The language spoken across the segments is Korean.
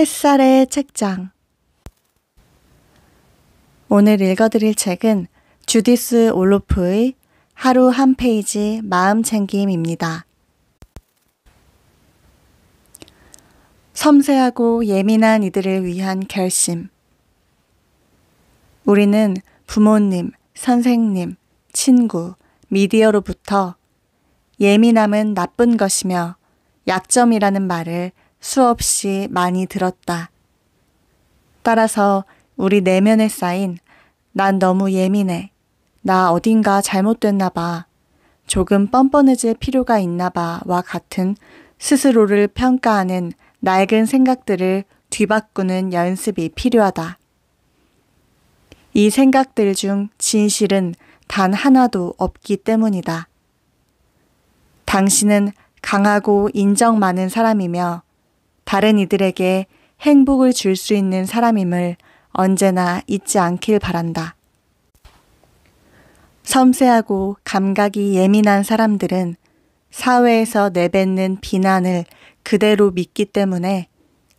햇살의 책장. 오늘 읽어드릴 책은 주디스 올로프의 하루 한 페이지 마음 챙김입니다. 섬세하고 예민한 이들을 위한 결심. 우리는 부모님, 선생님, 친구, 미디어로부터 예민함은 나쁜 것이며 약점이라는 말을 수없이 많이 들었다. 따라서 우리 내면에 쌓인 난 너무 예민해. 나 어딘가 잘못됐나 봐. 조금 뻔뻔해질 필요가 있나 봐와 같은 스스로를 평가하는 낡은 생각들을 뒤바꾸는 연습이 필요하다. 이 생각들 중 진실은 단 하나도 없기 때문이다. 당신은 강하고 인정 많은 사람이며 다른 이들에게 행복을 줄 수 있는 사람임을 언제나 잊지 않길 바란다. 섬세하고 감각이 예민한 사람들은 사회에서 내뱉는 비난을 그대로 믿기 때문에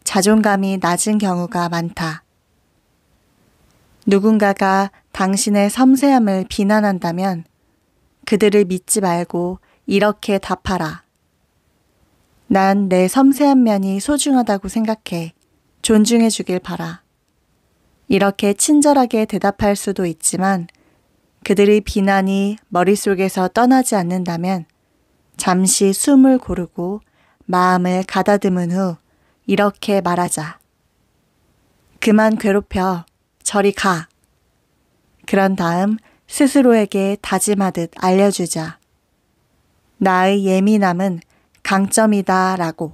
자존감이 낮은 경우가 많다. 누군가가 당신의 섬세함을 비난한다면 그들을 믿지 말고 이렇게 답하라. 난내 섬세한 면이 소중하다고 생각해. 존중해 주길 바라. 이렇게 친절하게 대답할 수도 있지만 그들의 비난이 머릿속에서 떠나지 않는다면 잠시 숨을 고르고 마음을 가다듬은 후 이렇게 말하자. 그만 괴롭혀. 저리 가. 그런 다음 스스로에게 다짐하듯 알려주자. 나의 예민함은 강점이다 라고.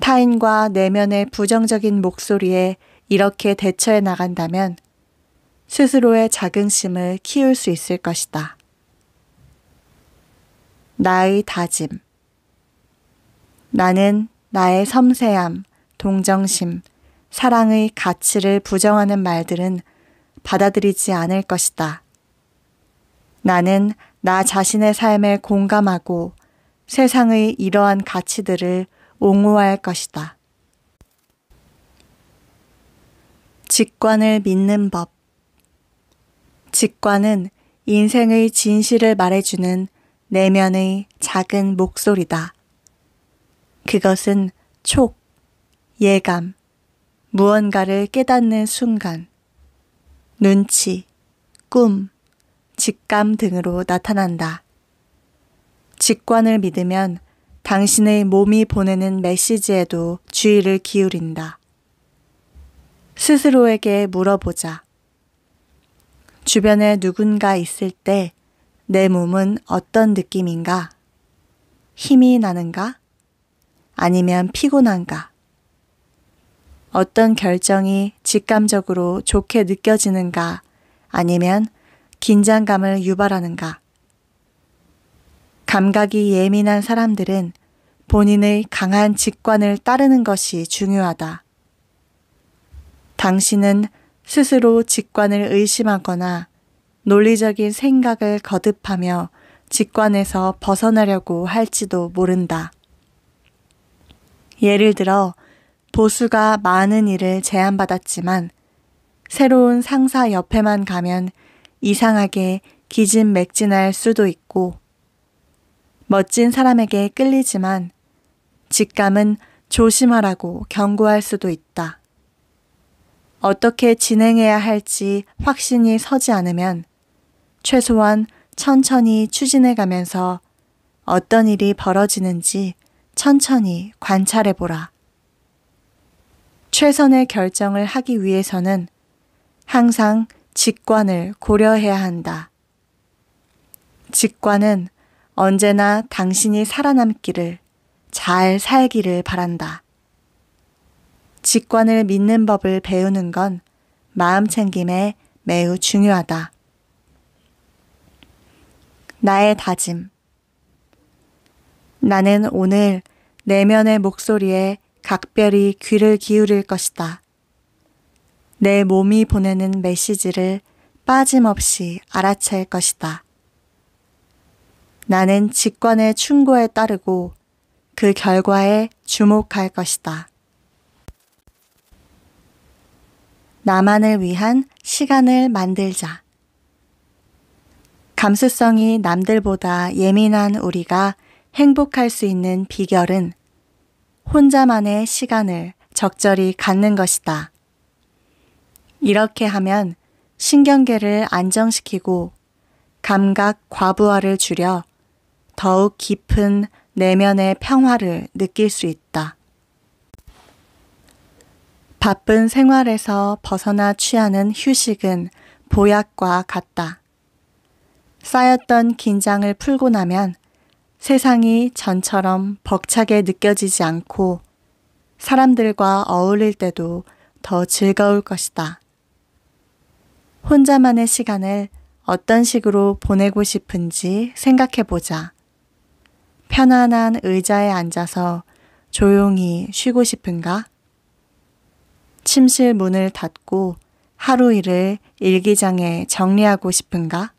타인과 내면의 부정적인 목소리에 이렇게 대처해 나간다면 스스로의 자긍심을 키울 수 있을 것이다. 나의 다짐. 나는 나의 섬세함, 동정심, 사랑의 가치를 부정하는 말들은 받아들이지 않을 것이다. 나는 나 자신의 삶에 공감하고 세상의 이러한 가치들을 옹호할 것이다. 직관을 믿는 법. 직관은 인생의 진실을 말해주는 내면의 작은 목소리다. 그것은 촉, 예감, 무언가를 깨닫는 순간, 눈치, 꿈, 직감 등으로 나타난다. 직관을 믿으면 당신의 몸이 보내는 메시지에도 주의를 기울인다. 스스로에게 물어보자. 주변에 누군가 있을 때 내 몸은 어떤 느낌인가? 힘이 나는가? 아니면 피곤한가? 어떤 결정이 직감적으로 좋게 느껴지는가? 아니면 긴장감을 유발하는가? 감각이 예민한 사람들은 본인의 강한 직관을 따르는 것이 중요하다. 당신은 스스로 직관을 의심하거나 논리적인 생각을 거듭하며 직관에서 벗어나려고 할지도 모른다. 예를 들어, 보수가 많은 일을 제안받았지만 새로운 상사 옆에만 가면 이상하게 기진맥진할 수도 있고 멋진 사람에게 끌리지만 직감은 조심하라고 경고할 수도 있다. 어떻게 진행해야 할지 확신이 서지 않으면 최소한 천천히 추진해 가면서 어떤 일이 벌어지는지 천천히 관찰해 보라. 최선의 결정을 하기 위해서는 항상 직관을 고려해야 한다. 직관은 언제나 당신이 살아남기를, 잘 살기를 바란다. 직관을 믿는 법을 배우는 건 마음 챙김에 매우 중요하다. 나의 다짐. 나는 오늘 내면의 목소리에 각별히 귀를 기울일 것이다. 내 몸이 보내는 메시지를 빠짐없이 알아챌 것이다. 나는 직관의 충고에 따르고 그 결과에 주목할 것이다. 나만을 위한 시간을 만들자. 감수성이 남들보다 예민한 우리가 행복할 수 있는 비결은 혼자만의 시간을 적절히 갖는 것이다. 이렇게 하면 신경계를 안정시키고 감각 과부하를 줄여 더욱 깊은 내면의 평화를 느낄 수 있다. 바쁜 생활에서 벗어나 취하는 휴식은 보약과 같다. 쌓였던 긴장을 풀고 나면 세상이 전처럼 벅차게 느껴지지 않고 사람들과 어울릴 때도 더 즐거울 것이다. 혼자만의 시간을 어떤 식으로 보내고 싶은지 생각해 보자. 편안한 의자에 앉아서 조용히 쉬고 싶은가? 침실 문을 닫고 하루 일을 일기장에 정리하고 싶은가?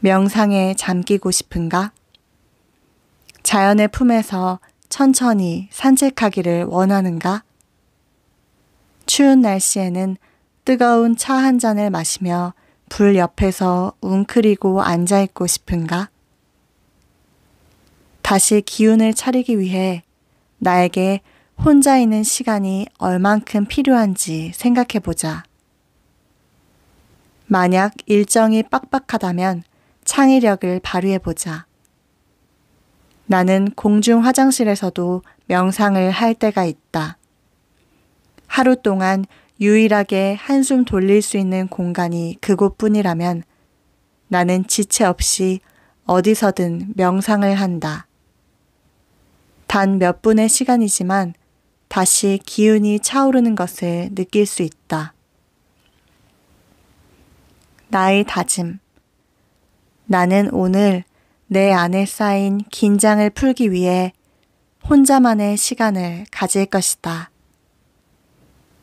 명상에 잠기고 싶은가? 자연의 품에서 천천히 산책하기를 원하는가? 추운 날씨에는 뜨거운 차 한 잔을 마시며 불 옆에서 웅크리고 앉아있고 싶은가? 다시 기운을 차리기 위해 나에게 혼자 있는 시간이 얼만큼 필요한지 생각해 보자. 만약 일정이 빡빡하다면 창의력을 발휘해 보자. 나는 공중 화장실에서도 명상을 할 때가 있다. 하루 동안 유일하게 한숨 돌릴 수 있는 공간이 그곳뿐이라면 나는 지체 없이 어디서든 명상을 한다. 단몇 분의 시간이지만 다시 기운이 차오르는 것을 느낄 수 있다. 나의 다짐. 나는 오늘 내 안에 쌓인 긴장을 풀기 위해 혼자만의 시간을 가질 것이다.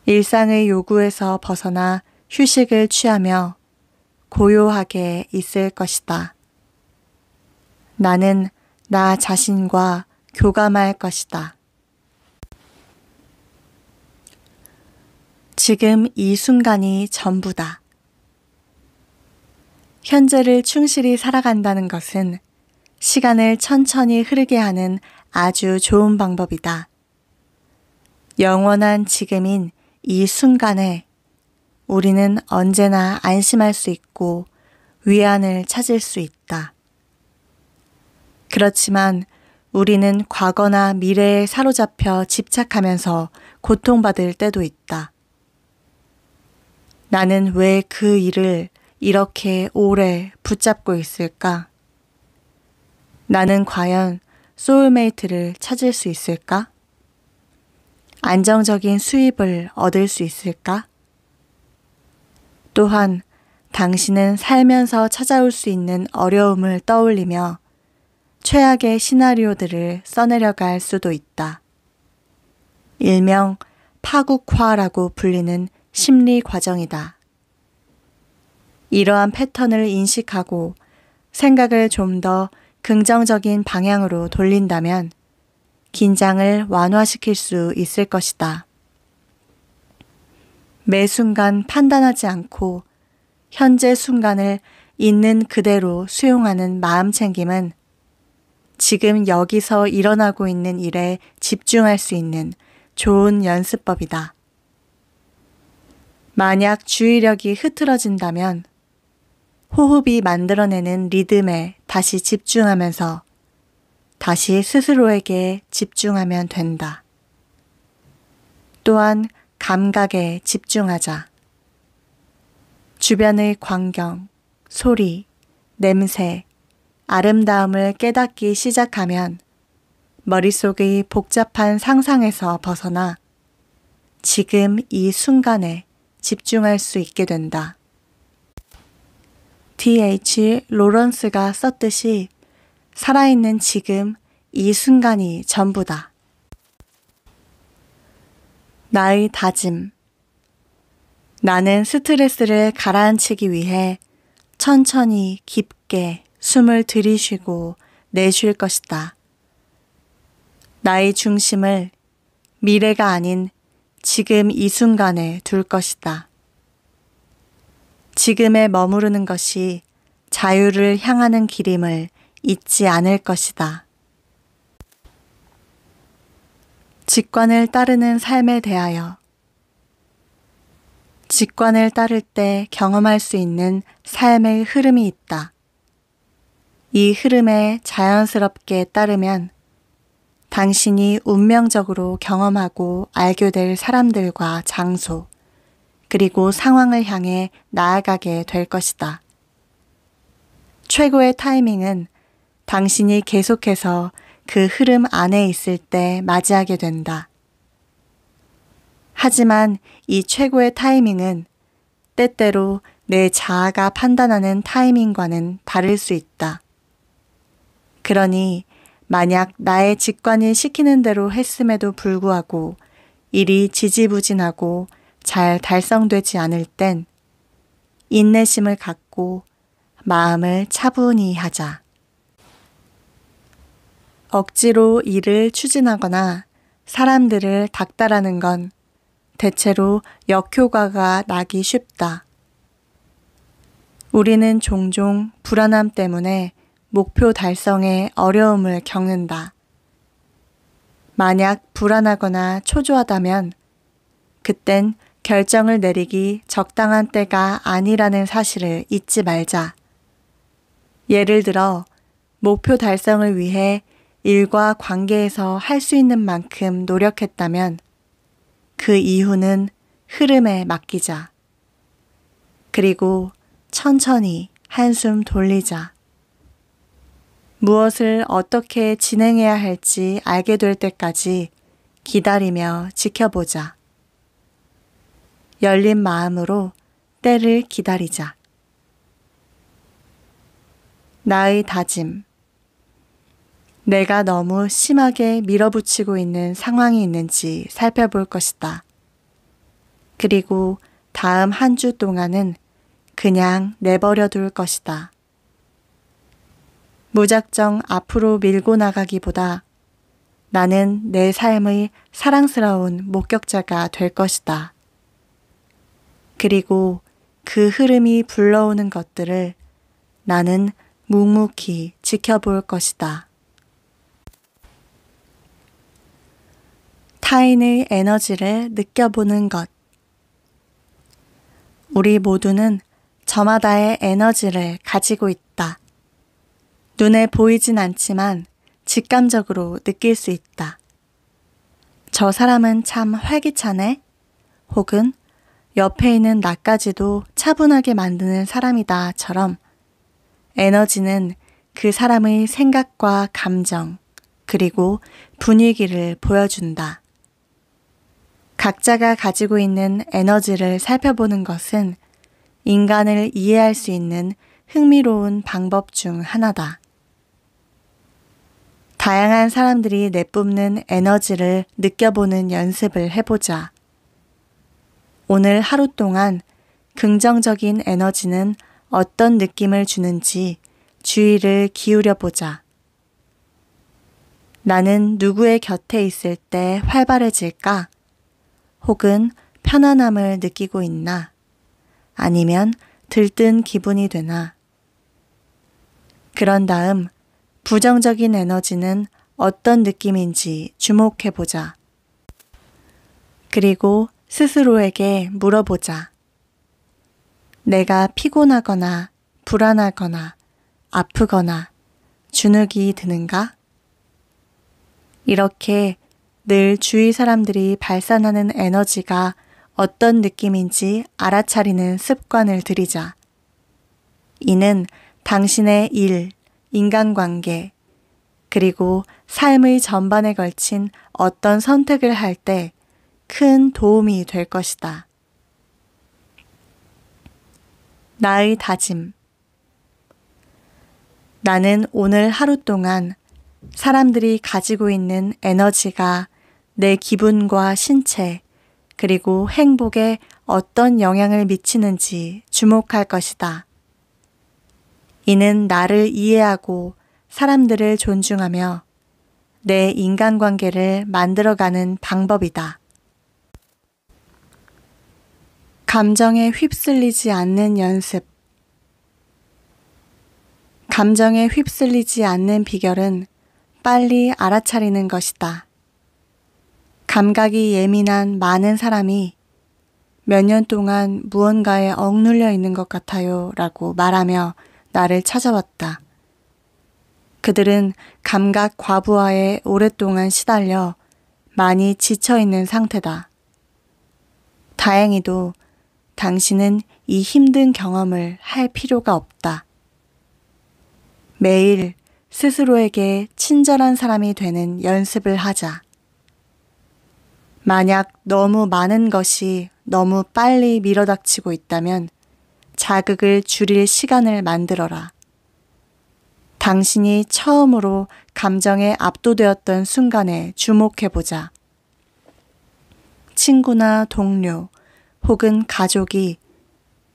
일상의 요구에서 벗어나 휴식을 취하며 고요하게 있을 것이다. 나는 나 자신과 교감할 것이다. 지금 이 순간이 전부다. 현재를 충실히 살아간다는 것은 시간을 천천히 흐르게 하는 아주 좋은 방법이다. 영원한 지금인 이 순간에 우리는 언제나 안심할 수 있고 위안을 찾을 수 있다. 그렇지만 우리는 과거나 미래에 사로잡혀 집착하면서 고통받을 때도 있다. 나는 왜 그 일을 이렇게 오래 붙잡고 있을까? 나는 과연 소울메이트를 찾을 수 있을까? 안정적인 수입을 얻을 수 있을까? 또한 당신은 살면서 찾아올 수 있는 어려움을 떠올리며 최악의 시나리오들을 써내려갈 수도 있다. 일명 파국화라고 불리는 심리 과정이다. 이러한 패턴을 인식하고 생각을 좀 더 긍정적인 방향으로 돌린다면 긴장을 완화시킬 수 있을 것이다. 매 순간 판단하지 않고 현재 순간을 있는 그대로 수용하는 마음 챙김은 지금 여기서 일어나고 있는 일에 집중할 수 있는 좋은 연습법이다. 만약 주의력이 흐트러진다면 호흡이 만들어내는 리듬에 다시 집중하면서 다시 스스로에게 집중하면 된다. 또한 감각에 집중하자. 주변의 광경, 소리, 냄새, 아름다움을 깨닫기 시작하면 머릿속의 복잡한 상상에서 벗어나 지금 이 순간에 집중할 수 있게 된다. D.H. 로런스가 썼듯이 살아있는 지금 이 순간이 전부다. 나의 다짐. 나는 스트레스를 가라앉히기 위해 천천히 깊게 숨을 들이쉬고 내쉴 것이다. 나의 중심을 미래가 아닌 지금 이 순간에 둘 것이다. 지금에 머무르는 것이 자유를 향하는 길임을 잊지 않을 것이다. 직관을 따르는 삶에 대하여 직관을 따를 때 경험할 수 있는 삶의 흐름이 있다. 이 흐름에 자연스럽게 따르면 당신이 운명적으로 경험하고 알게 될 사람들과 장소, 그리고 상황을 향해 나아가게 될 것이다. 최고의 타이밍은 당신이 계속해서 그 흐름 안에 있을 때 맞이하게 된다. 하지만 이 최고의 타이밍은 때때로 내 자아가 판단하는 타이밍과는 다를 수 있다. 그러니 만약 나의 직관이 시키는 대로 했음에도 불구하고 일이 지지부진하고 잘 달성되지 않을 땐 인내심을 갖고 마음을 차분히 하자. 억지로 일을 추진하거나 사람들을 닥달하는 건 대체로 역효과가 나기 쉽다. 우리는 종종 불안함 때문에 목표 달성에 어려움을 겪는다. 만약 불안하거나 초조하다면 그땐 결정을 내리기 적당한 때가 아니라는 사실을 잊지 말자. 예를 들어, 목표 달성을 위해 일과 관계에서 할 수 있는 만큼 노력했다면 그 이후는 흐름에 맡기자. 그리고 천천히 한숨 돌리자. 무엇을 어떻게 진행해야 할지 알게 될 때까지 기다리며 지켜보자. 열린 마음으로 때를 기다리자. 나의 다짐. 내가 너무 심하게 밀어붙이고 있는 상황이 있는지 살펴볼 것이다. 그리고 다음 한 주 동안은 그냥 내버려 둘 것이다. 무작정 앞으로 밀고 나가기보다 나는 내 삶의 사랑스러운 목격자가 될 것이다. 그리고 그 흐름이 불러오는 것들을 나는 묵묵히 지켜볼 것이다. 타인의 에너지를 느껴보는 것. 우리 모두는 저마다의 에너지를 가지고 있다. 눈에 보이진 않지만 직감적으로 느낄 수 있다. 저 사람은 참 활기차네. 혹은 옆에 있는 나까지도 차분하게 만드는 사람이다처럼 에너지는 그 사람의 생각과 감정, 그리고 분위기를 보여준다. 각자가 가지고 있는 에너지를 살펴보는 것은 인간을 이해할 수 있는 흥미로운 방법 중 하나다. 다양한 사람들이 내뿜는 에너지를 느껴보는 연습을 해보자. 오늘 하루 동안 긍정적인 에너지는 어떤 느낌을 주는지 주의를 기울여 보자. 나는 누구의 곁에 있을 때 활발해질까? 혹은 편안함을 느끼고 있나? 아니면 들뜬 기분이 되나? 그런 다음 부정적인 에너지는 어떤 느낌인지 주목해보자. 그리고 스스로에게 물어보자. 내가 피곤하거나 불안하거나 아프거나 주눅이 드는가? 이렇게 늘 주위 사람들이 발산하는 에너지가 어떤 느낌인지 알아차리는 습관을 들이자. 이는 당신의 일, 인간관계, 그리고 삶의 전반에 걸친 어떤 선택을 할 때 큰 도움이 될 것이다. 나의 다짐. 나는 오늘 하루 동안 사람들이 가지고 있는 에너지가 내 기분과 신체, 그리고 행복에 어떤 영향을 미치는지 주목할 것이다. 이는 나를 이해하고 사람들을 존중하며 내 인간관계를 만들어가는 방법이다. 감정에 휩쓸리지 않는 연습. 감정에 휩쓸리지 않는 비결은 빨리 알아차리는 것이다. 감각이 예민한 많은 사람이 몇 년 동안 무언가에 억눌려 있는 것 같아요 라고 말하며 나를 찾아왔다. 그들은 감각 과부하에 오랫동안 시달려 많이 지쳐 있는 상태다. 다행히도 당신은 이 힘든 경험을 할 필요가 없다. 매일 스스로에게 친절한 사람이 되는 연습을 하자. 만약 너무 많은 것이 너무 빨리 밀어닥치고 있다면 자극을 줄일 시간을 만들어라. 당신이 처음으로 감정에 압도되었던 순간에 주목해보자. 친구나 동료 혹은 가족이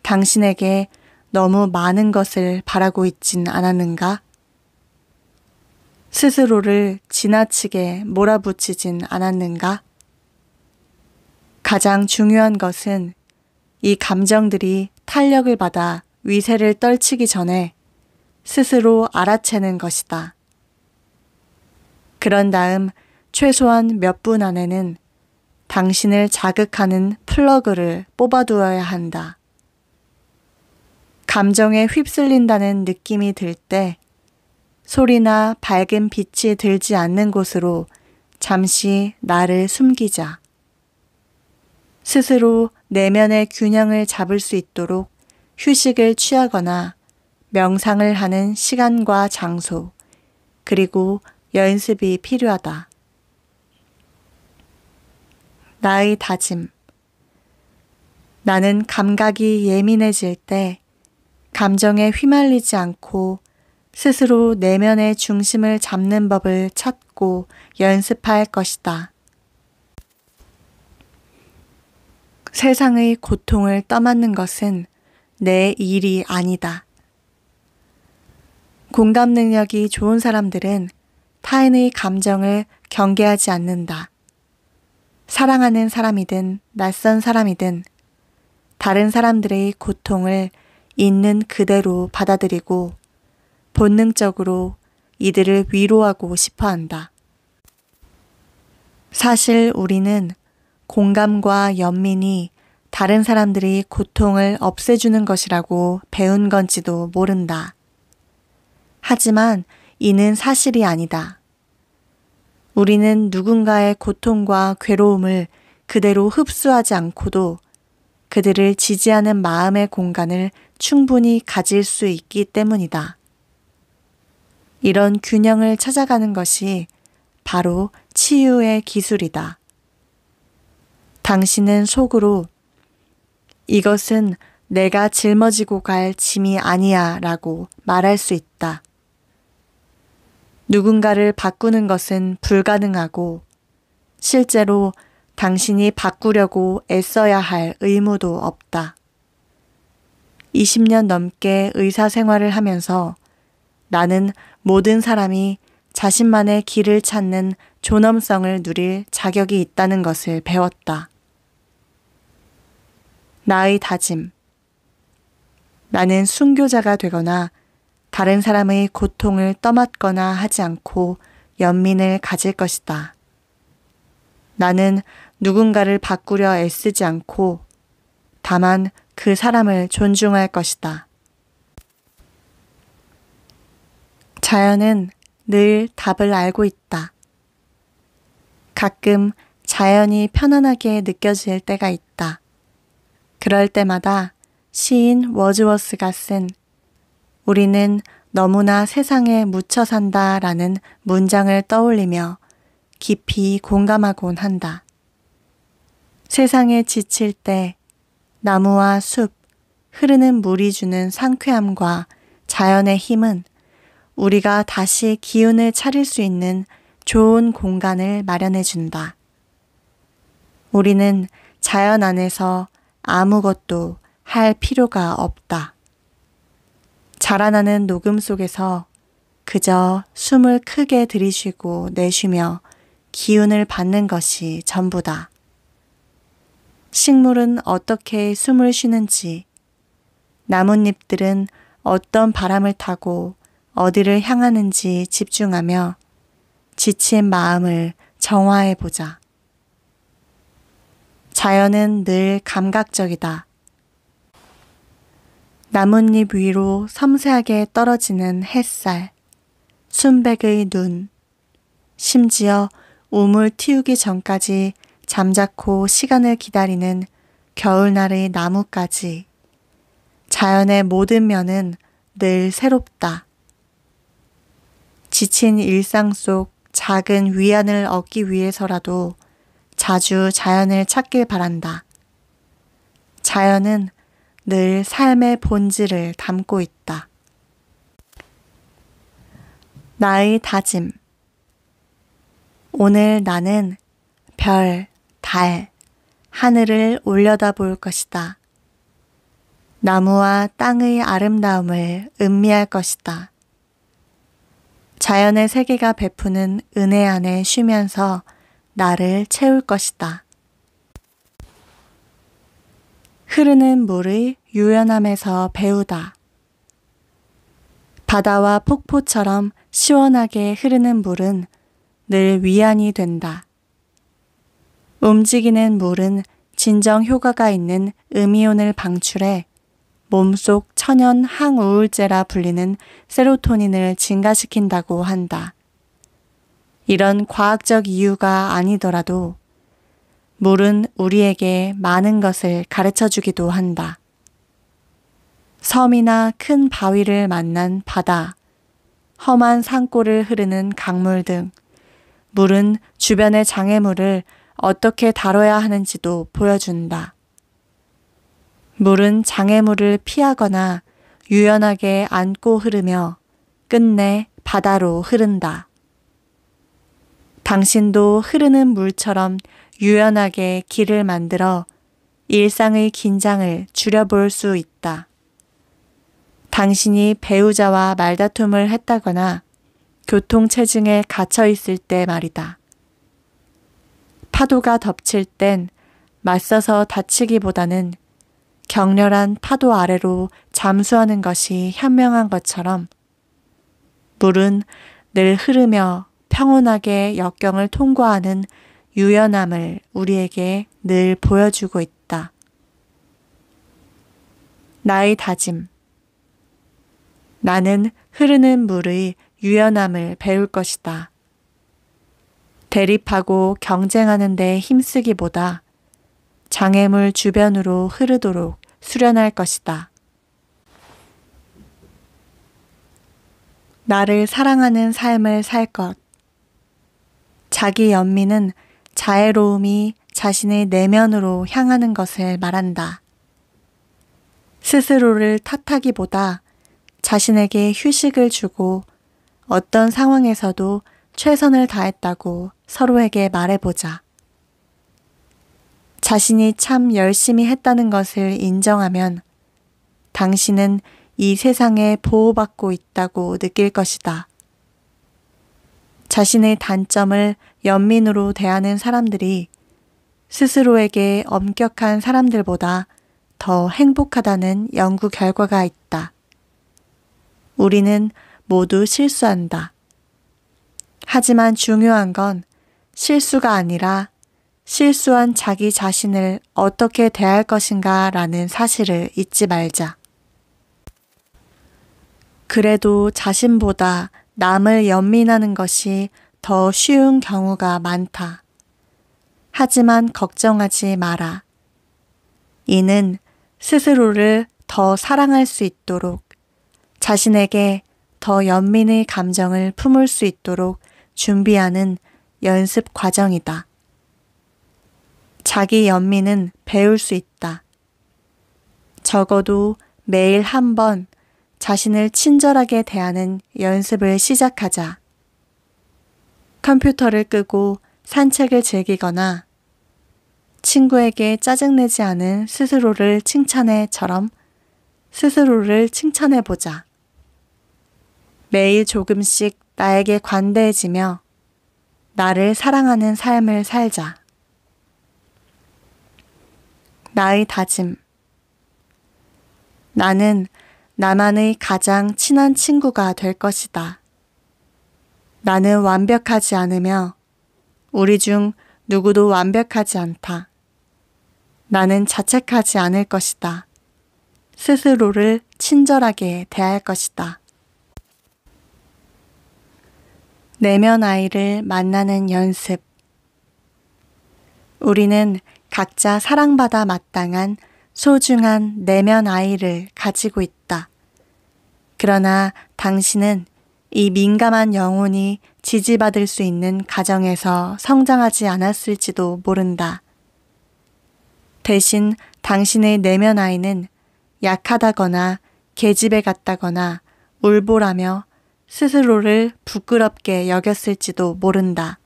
당신에게 너무 많은 것을 바라고 있진 않았는가? 스스로를 지나치게 몰아붙이진 않았는가? 가장 중요한 것은 이 감정들이 탄력을 받아 위세를 떨치기 전에 스스로 알아채는 것이다. 그런 다음 최소한 몇 분 안에는 당신을 자극하는 플러그를 뽑아두어야 한다. 감정에 휩쓸린다는 느낌이 들 때 소리나 밝은 빛이 들지 않는 곳으로 잠시 나를 숨기자. 스스로 내면의 균형을 잡을 수 있도록 휴식을 취하거나 명상을 하는 시간과 장소, 그리고 연습이 필요하다. 나의 다짐. 나는 감각이 예민해질 때 감정에 휘말리지 않고 스스로 내면의 중심을 잡는 법을 찾고 연습할 것이다. 세상의 고통을 떠맡는 것은 내 일이 아니다. 공감 능력이 좋은 사람들은 타인의 감정을 경계하지 않는다. 사랑하는 사람이든 낯선 사람이든 다른 사람들의 고통을 있는 그대로 받아들이고 본능적으로 이들을 위로하고 싶어 한다. 사실 우리는 공감과 연민이 다른 사람들이 고통을 없애주는 것이라고 배운 건지도 모른다. 하지만 이는 사실이 아니다. 우리는 누군가의 고통과 괴로움을 그대로 흡수하지 않고도 그들을 지지하는 마음의 공간을 충분히 가질 수 있기 때문이다. 이런 균형을 찾아가는 것이 바로 치유의 기술이다. 당신은 속으로 이것은 내가 짊어지고 갈 짐이 아니야 라고 말할 수 있다. 누군가를 바꾸는 것은 불가능하고 실제로 당신이 바꾸려고 애써야 할 의무도 없다. 20년 넘게 의사 생활을 하면서 나는 모든 사람이 자신만의 길을 찾는 존엄성을 누릴 자격이 있다는 것을 배웠다. 나의 다짐. 나는 순교자가 되거나 다른 사람의 고통을 떠맡거나 하지 않고 연민을 가질 것이다. 나는 누군가를 바꾸려 애쓰지 않고 다만 그 사람을 존중할 것이다. 자연은 늘 답을 알고 있다. 가끔 자연이 편안하게 느껴질 때가 있다. 그럴 때마다 시인 워즈워스가 쓴 우리는 너무나 세상에 묻혀 산다 라는 문장을 떠올리며 깊이 공감하곤 한다. 세상에 지칠 때 나무와 숲, 흐르는 물이 주는 상쾌함과 자연의 힘은 우리가 다시 기운을 차릴 수 있는 좋은 공간을 마련해 준다. 우리는 자연 안에서 아무것도 할 필요가 없다. 자라나는 녹음 속에서 그저 숨을 크게 들이쉬고 내쉬며 기운을 받는 것이 전부다. 식물은 어떻게 숨을 쉬는지, 나뭇잎들은 어떤 바람을 타고 어디를 향하는지 집중하며 지친 마음을 정화해 보자. 자연은 늘 감각적이다. 나뭇잎 위로 섬세하게 떨어지는 햇살, 순백의 눈, 심지어 우물 틔우기 전까지 잠자코 시간을 기다리는 겨울날의 나뭇까지 자연의 모든 면은 늘 새롭다. 지친 일상 속 작은 위안을 얻기 위해서라도 자주 자연을 찾길 바란다. 자연은 늘 삶의 본질을 담고 있다. 나의 다짐. 오늘 나는 별, 달, 하늘을 올려다 볼 것이다. 나무와 땅의 아름다움을 음미할 것이다. 자연의 세계가 베푸는 은혜 안에 쉬면서 나를 채울 것이다. 흐르는 물의 유연함에서 배우다. 바다와 폭포처럼 시원하게 흐르는 물은 늘 위안이 된다. 움직이는 물은 진정 효과가 있는 음이온을 방출해 몸속 천연 항우울제라 불리는 세로토닌을 증가시킨다고 한다. 이런 과학적 이유가 아니더라도 물은 우리에게 많은 것을 가르쳐 주기도 한다. 섬이나 큰 바위를 만난 바다, 험한 산골을 흐르는 강물 등 물은 주변의 장애물을 어떻게 다뤄야 하는지도 보여준다. 물은 장애물을 피하거나 유연하게 안고 흐르며 끝내 바다로 흐른다. 당신도 흐르는 물처럼 유연하게 길을 만들어 일상의 긴장을 줄여볼 수 있다. 당신이 배우자와 말다툼을 했다거나 교통체증에 갇혀 있을 때 말이다. 파도가 덮칠 땐 맞서서 다치기보다는 격렬한 파도 아래로 잠수하는 것이 현명한 것처럼 물은 늘 흐르며 평온하게 역경을 통과하는 유연함을 우리에게 늘 보여주고 있다. 나의 다짐. 나는 흐르는 물의 유연함을 배울 것이다. 대립하고 경쟁하는 데 힘쓰기보다 장애물 주변으로 흐르도록 수련할 것이다. 나를 사랑하는 삶을 살 것. 자기 연민은 자애로움이 자신의 내면으로 향하는 것을 말한다. 스스로를 탓하기보다 자신에게 휴식을 주고 어떤 상황에서도 최선을 다했다고 서로에게 말해보자. 자신이 참 열심히 했다는 것을 인정하면 당신은 이 세상에 보호받고 있다고 느낄 것이다. 자신의 단점을 연민으로 대하는 사람들이 스스로에게 엄격한 사람들보다 더 행복하다는 연구 결과가 있다. 우리는 모두 실수한다. 하지만 중요한 건 실수가 아니라 실수한 자기 자신을 어떻게 대할 것인가 라는 사실을 잊지 말자. 그래도 자신보다 남을 연민하는 것이 더 쉬운 경우가 많다. 하지만 걱정하지 마라. 이는 스스로를 더 사랑할 수 있도록 자신에게 더 연민의 감정을 품을 수 있도록 준비하는 연습 과정이다. 자기 연민은 배울 수 있다. 적어도 매일 한번 자신을 친절하게 대하는 연습을 시작하자. 컴퓨터를 끄고 산책을 즐기거나 친구에게 짜증내지 않은 스스로를 칭찬해처럼 스스로를 칭찬해보자. 매일 조금씩 나에게 관대해지며 나를 사랑하는 삶을 살자. 나의 다짐. 나는 나만의 가장 친한 친구가 될 것이다. 나는 완벽하지 않으며 우리 중 누구도 완벽하지 않다. 나는 자책하지 않을 것이다. 스스로를 친절하게 대할 것이다. 내면 아이를 만나는 연습. 우리는 각자 사랑받아 마땅한 소중한 내면 아이를 가지고 있다. 그러나 당신은 이 민감한 영혼이 지지받을 수 있는 가정에서 성장하지 않았을지도 모른다. 대신 당신의 내면 아이는 약하다거나 계집에 갔다거나 울보라며 스스로를 부끄럽게 여겼을지도 모른다.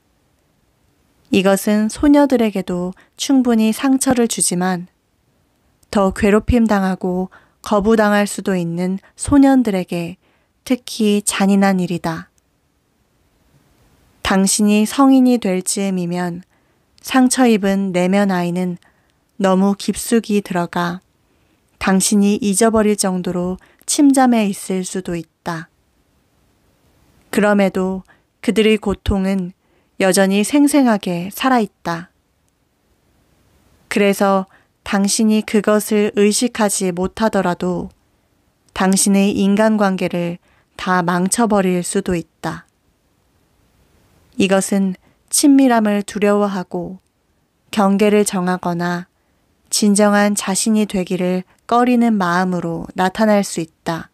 이것은 소녀들에게도 충분히 상처를 주지만 더 괴롭힘 당하고 거부당할 수도 있는 소년들에게 특히 잔인한 일이다. 당신이 성인이 될 즈음이면 상처 입은 내면 아이는 너무 깊숙이 들어가 당신이 잊어버릴 정도로 침잠해 있을 수도 있다. 그럼에도 그들의 고통은 여전히 생생하게 살아있다. 그래서 당신이 그것을 의식하지 못하더라도 당신의 인간관계를 다 망쳐버릴 수도 있다. 이것은 친밀함을 두려워하고 경계를 정하거나 진정한 자신이 되기를 꺼리는 마음으로 나타날 수 있다.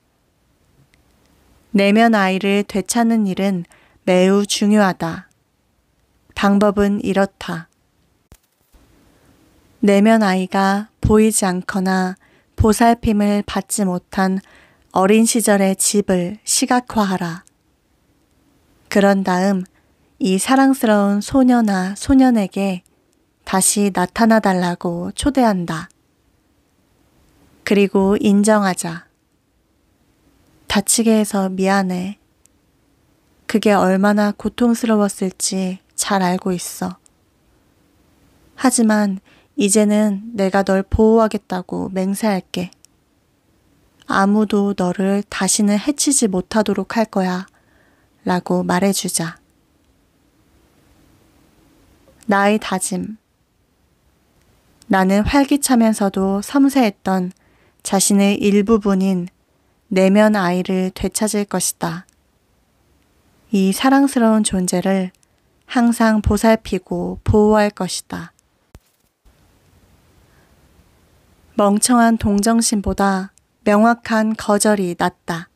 내면 아이를 되찾는 일은 매우 중요하다. 방법은 이렇다. 내면 아이가 보이지 않거나 보살핌을 받지 못한 어린 시절의 집을 시각화하라. 그런 다음 이 사랑스러운 소녀나 소년에게 다시 나타나 달라고 초대한다. 그리고 인정하자. 다치게 해서 미안해. 그게 얼마나 고통스러웠을지 잘 알고 있어. 하지만 이제는 내가 널 보호하겠다고 맹세할게. 아무도 너를 다시는 해치지 못하도록 할 거야. 라고 말해주자. 나의 다짐. 나는 활기차면서도 섬세했던 자신의 일부분인 내면 아이를 되찾을 것이다. 이 사랑스러운 존재를 항상 보살피고 보호할 것이다. 멍청한 동정심보다 명확한 거절이 낫다.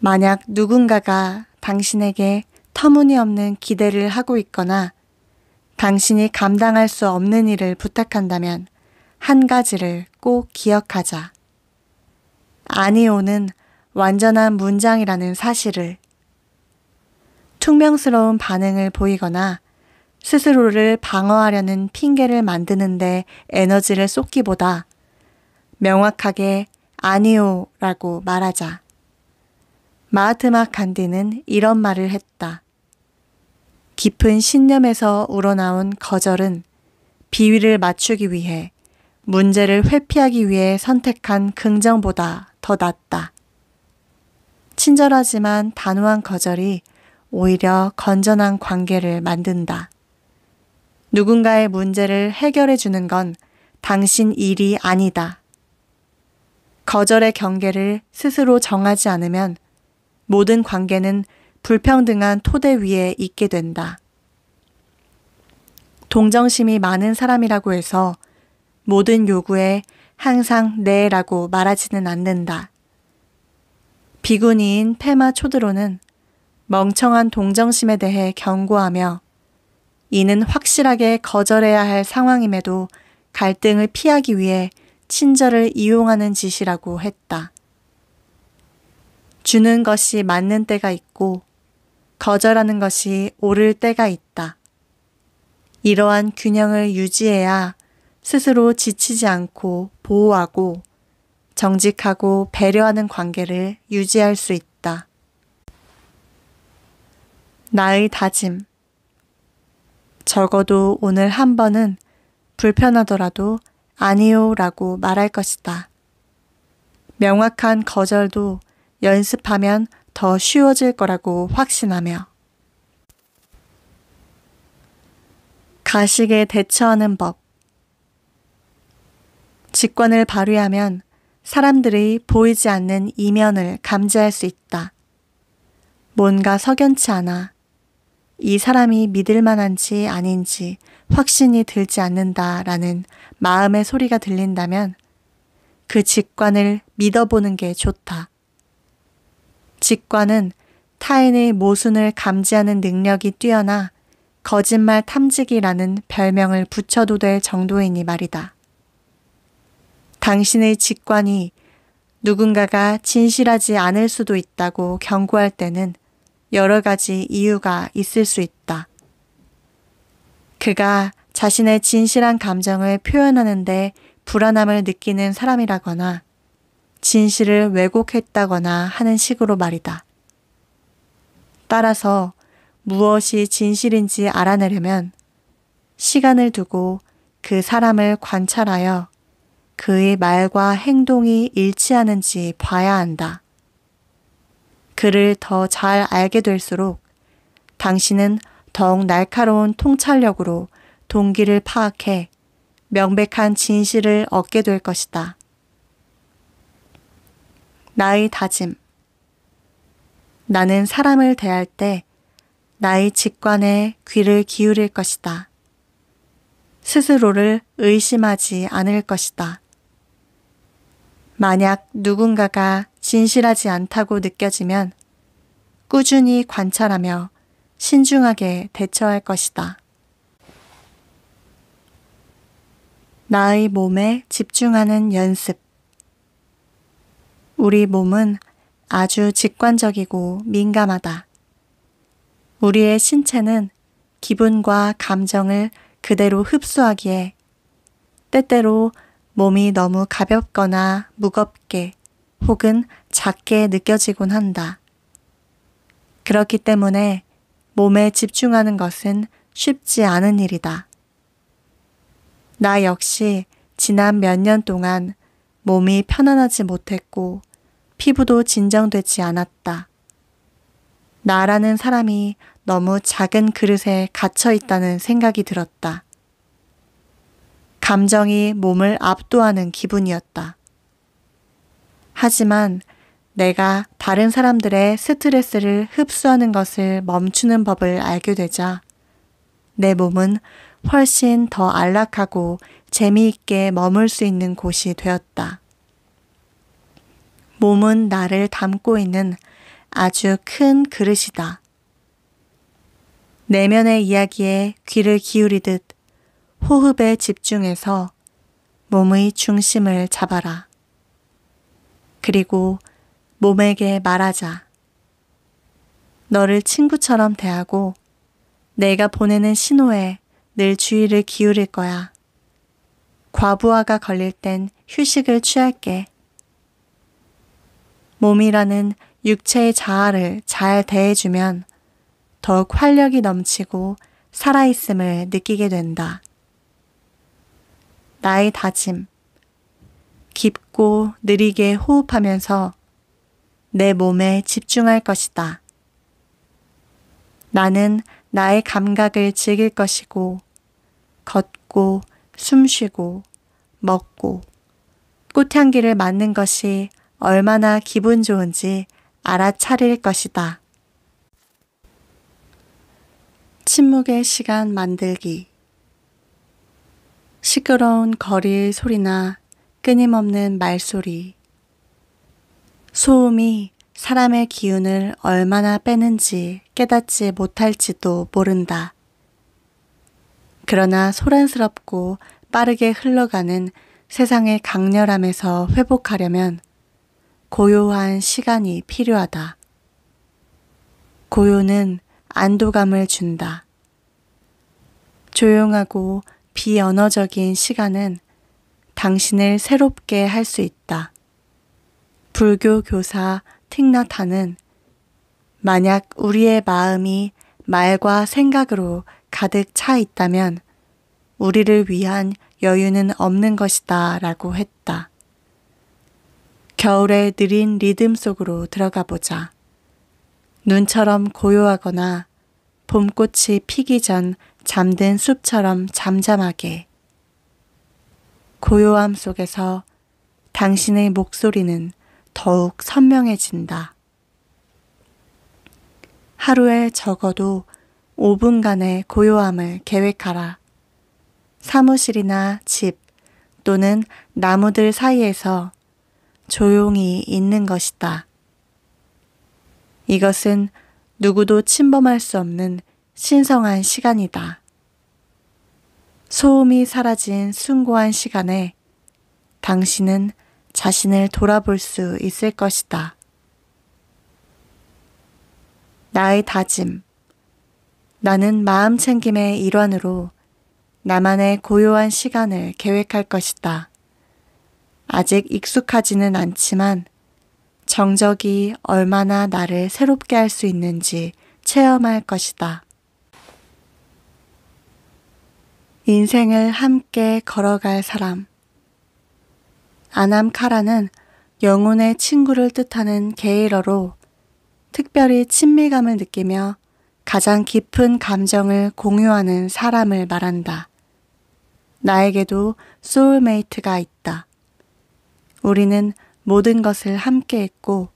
만약 누군가가 당신에게 터무니없는 기대를 하고 있거나 당신이 감당할 수 없는 일을 부탁한다면 한 가지를 꼭 기억하자. 아니오는 완전한 문장이라는 사실을. 퉁명스러운 반응을 보이거나 스스로를 방어하려는 핑계를 만드는데 에너지를 쏟기보다 명확하게 아니오 라고 말하자. 마하트마 간디는 이런 말을 했다. 깊은 신념에서 우러나온 거절은 비위를 맞추기 위해 문제를 회피하기 위해 선택한 긍정보다 더 낫다. 친절하지만 단호한 거절이 오히려 건전한 관계를 만든다. 누군가의 문제를 해결해 주는 건 당신 일이 아니다. 거절의 경계를 스스로 정하지 않으면 모든 관계는 불평등한 토대 위에 있게 된다. 동정심이 많은 사람이라고 해서 모든 요구에 항상 네라고 말하지는 않는다. 비군인 페마 초드로는 멍청한 동정심에 대해 경고하며 이는 확실하게 거절해야 할 상황임에도 갈등을 피하기 위해 친절을 이용하는 짓이라고 했다. 주는 것이 맞는 때가 있고 거절하는 것이 옳을 때가 있다. 이러한 균형을 유지해야 스스로 지치지 않고 보호하고 정직하고 배려하는 관계를 유지할 수 있다. 나의 다짐. 적어도 오늘 한 번은 불편하더라도 아니요 라고 말할 것이다. 명확한 거절도 연습하면 더 쉬워질 거라고 확신하며 가식에 대처하는 법 직관을 발휘하면 사람들이 보이지 않는 이면을 감지할 수 있다. 뭔가 석연치 않아 이 사람이 믿을 만한지 아닌지 확신이 들지 않는다라는 마음의 소리가 들린다면 그 직관을 믿어보는 게 좋다. 직관은 타인의 모순을 감지하는 능력이 뛰어나 거짓말 탐지기라는 별명을 붙여도 될 정도이니 말이다. 당신의 직관이 누군가가 진실하지 않을 수도 있다고 경고할 때는 여러 가지 이유가 있을 수 있다. 그가 자신의 진실한 감정을 표현하는데 불안함을 느끼는 사람이라거나 진실을 왜곡했다거나 하는 식으로 말이다. 따라서 무엇이 진실인지 알아내려면 시간을 두고 그 사람을 관찰하여 그의 말과 행동이 일치하는지 봐야 한다. 그를 더 잘 알게 될수록 당신은 더욱 날카로운 통찰력으로 동기를 파악해 명백한 진실을 얻게 될 것이다. 나의 다짐. 나는 사람을 대할 때 나의 직관에 귀를 기울일 것이다. 스스로를 의심하지 않을 것이다. 만약 누군가가 진실하지 않다고 느껴지면 꾸준히 관찰하며 신중하게 대처할 것이다. 나의 몸에 집중하는 연습. 우리 몸은 아주 직관적이고 민감하다. 우리의 신체는 기분과 감정을 그대로 흡수하기에 때때로 몸이 너무 가볍거나 무겁게 혹은 작게 느껴지곤 한다. 그렇기 때문에 몸에 집중하는 것은 쉽지 않은 일이다. 나 역시 지난 몇 년 동안 몸이 편안하지 못했고 피부도 진정되지 않았다. 나라는 사람이 너무 작은 그릇에 갇혀 있다는 생각이 들었다. 감정이 몸을 압도하는 기분이었다. 하지만 내가 다른 사람들의 스트레스를 흡수하는 것을 멈추는 법을 알게 되자 내 몸은 훨씬 더 안락하고 재미있게 머물 수 있는 곳이 되었다. 몸은 나를 담고 있는 아주 큰 그릇이다. 내면의 이야기에 귀를 기울이듯 호흡에 집중해서 몸의 중심을 잡아라. 그리고 몸에게 말하자. 너를 친구처럼 대하고 내가 보내는 신호에 늘 주의를 기울일 거야. 과부하가 걸릴 땐 휴식을 취할게. 몸이라는 육체의 자아를 잘 대해주면 더욱 활력이 넘치고 살아있음을 느끼게 된다. 나의 다짐. 깊고 깊고 느리게 호흡하면서 내 몸에 집중할 것이다. 나는 나의 감각을 즐길 것이고, 걷고, 숨 쉬고, 먹고, 꽃향기를 맡는 것이 얼마나 기분 좋은지 알아차릴 것이다. 침묵의 시간 만들기. 시끄러운 거리의 소리나 끊임없는 말소리, 소음이 사람의 기운을 얼마나 빼는지 깨닫지 못할지도 모른다. 그러나 소란스럽고 빠르게 흘러가는 세상의 강렬함에서 회복하려면 고요한 시간이 필요하다. 고요는 안도감을 준다. 조용하고 비언어적인 시간은 당신을 새롭게 할 수 있다. 불교 교사 틱나타는 만약 우리의 마음이 말과 생각으로 가득 차 있다면 우리를 위한 여유는 없는 것이다 라고 했다. 겨울의 느린 리듬 속으로 들어가 보자. 눈처럼 고요하거나 봄꽃이 피기 전 잠든 숲처럼 잠잠하게 고요함 속에서 당신의 목소리는 더욱 선명해진다. 하루에 적어도 5분간의 고요함을 계획하라. 사무실이나 집 또는 나무들 사이에서 조용히 있는 것이다. 이것은 누구도 침범할 수 없는 신성한 시간이다. 소음이 사라진 숭고한 시간에 당신은 자신을 돌아볼 수 있을 것이다. 나의 다짐. 나는 마음 챙김의 일환으로 나만의 고요한 시간을 계획할 것이다. 아직 익숙하지는 않지만 정적이 얼마나 나를 새롭게 할 수 있는지 체험할 것이다. 인생을 함께 걸어갈 사람. 아남카라는 영혼의 친구를 뜻하는 게일어로 특별히 친밀감을 느끼며 가장 깊은 감정을 공유하는 사람을 말한다. 나에게도 소울메이트가 있다. 우리는 모든 것을 함께 했고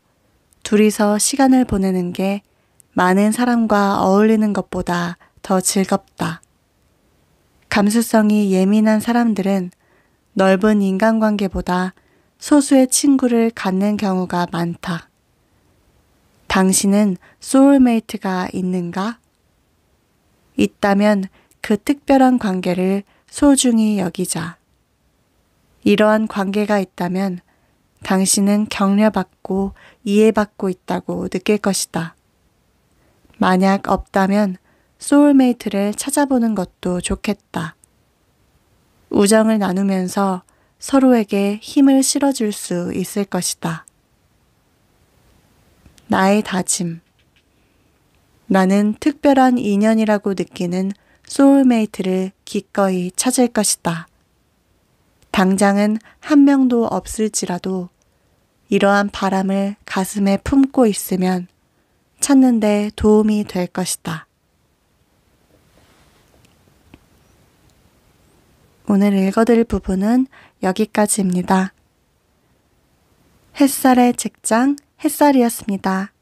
둘이서 시간을 보내는 게 많은 사람과 어울리는 것보다 더 즐겁다. 감수성이 예민한 사람들은 넓은 인간관계보다 소수의 친구를 갖는 경우가 많다. 당신은 소울메이트가 있는가? 있다면 그 특별한 관계를 소중히 여기자. 이러한 관계가 있다면 당신은 격려받고 이해받고 있다고 느낄 것이다. 만약 없다면 소울메이트를 찾아보는 것도 좋겠다. 우정을 나누면서 서로에게 힘을 실어줄 수 있을 것이다. 나의 다짐. 나는 특별한 인연이라고 느끼는 소울메이트를 기꺼이 찾을 것이다. 당장은 한 명도 없을지라도 이러한 바람을 가슴에 품고 있으면 찾는데 도움이 될 것이다. 오늘 읽어드릴 부분은 여기까지입니다. 햇살의 직장 햇살이었습니다.